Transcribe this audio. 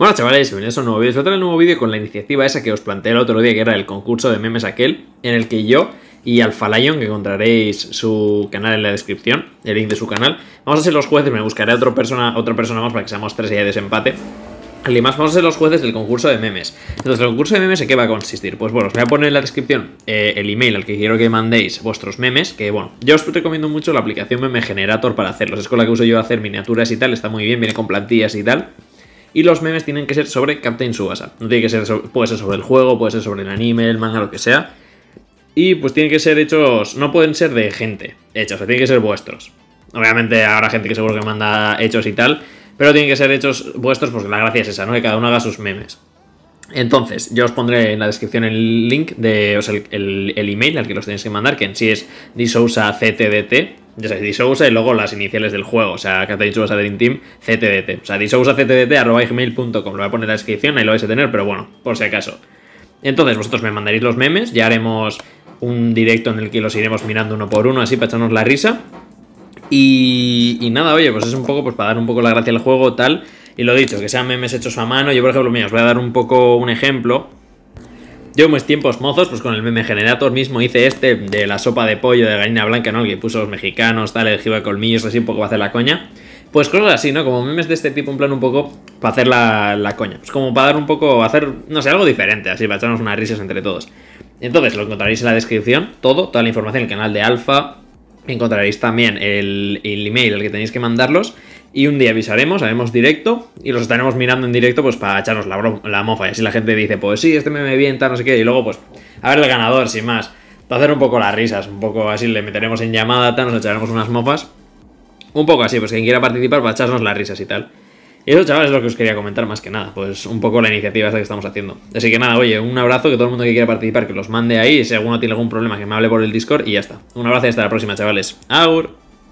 Bueno chavales, bienvenidos a un nuevo vídeo. voy nuevo vídeo con la iniciativa esa que os planteé el otro día, que era el concurso de memes aquel, en el que yo y Alphalion, que encontraréis su canal en la descripción, el link de su canal, vamos a ser los jueces, me buscaré a otra persona, otra persona más para que seamos tres y haya desempate. Y más vamos a ser los jueces del concurso de memes. Entonces, el concurso de memes, ¿en qué va a consistir? Pues bueno, os voy a poner en la descripción eh, el email al que quiero que mandéis vuestros memes, que bueno, yo os recomiendo mucho la aplicación Meme Generator para hacerlos. Es con la que uso yo hacer miniaturas y tal, está muy bien, viene con plantillas y tal y los memes tienen que ser sobre Captain Subasa. No tiene que ser puede ser sobre el juego, puede ser sobre el anime, el manga, lo que sea. Y pues tienen que ser hechos, no pueden ser de gente hechos, o tienen que ser vuestros. Obviamente habrá gente que seguro que manda hechos y tal, pero tienen que ser hechos vuestros porque la gracia es esa, ¿no? Que cada uno haga sus memes. Entonces, yo os pondré en la descripción el link de, el, email al que los tenéis que mandar, que en sí es disousaCTDT, ya sabéis, Disousa y luego las iniciales del juego, o sea, Catherine dicho Dream Team, CTDT. O sea, Disousa CTDT arroba lo voy a poner en la descripción, ahí lo vais a tener, pero bueno, por si acaso. Entonces, vosotros me mandaréis los memes, ya haremos un directo en el que los iremos mirando uno por uno, así para echarnos la risa. Y, y nada, oye, pues es un poco pues para dar un poco la gracia al juego, tal. Y lo dicho, que sean memes hechos a mano. Yo, por ejemplo, mira, os voy a dar un poco un ejemplo yo en mis tiempos mozos, pues con el meme generator mismo hice este de la sopa de pollo de gallina blanca, ¿no? El que puso los mexicanos, tal, el de colmillos, así un poco para hacer la coña. Pues cosas así, ¿no? Como memes de este tipo, en plan un poco para hacer la, coña. Pues como para dar un poco, hacer, no sé, algo diferente, así, para echarnos unas risas entre todos. Entonces, lo encontraréis en la descripción, todo, toda la información, el canal de Alfa, encontraréis también el, el, email al que tenéis que mandarlos y un día avisaremos, haremos directo y los estaremos mirando en directo pues para echarnos la, mofa. Y así la gente dice, pues sí, este meme bien, tal, no sé qué. Y luego pues a ver el ganador, sin más. Para hacer un poco las risas, un poco así le meteremos en llamada, tal, nos echaremos unas mofas. Un poco así, pues quien quiera participar para echarnos las risas y tal. Y eso, chavales, es lo que os quería comentar más que nada. Pues un poco la iniciativa esta que estamos haciendo. Así que nada, oye, un abrazo, que todo el mundo que quiera participar, que los mande ahí. Si alguno tiene algún problema, que me hable por el Discord y ya está. Un abrazo y hasta la próxima, chavales. Aur.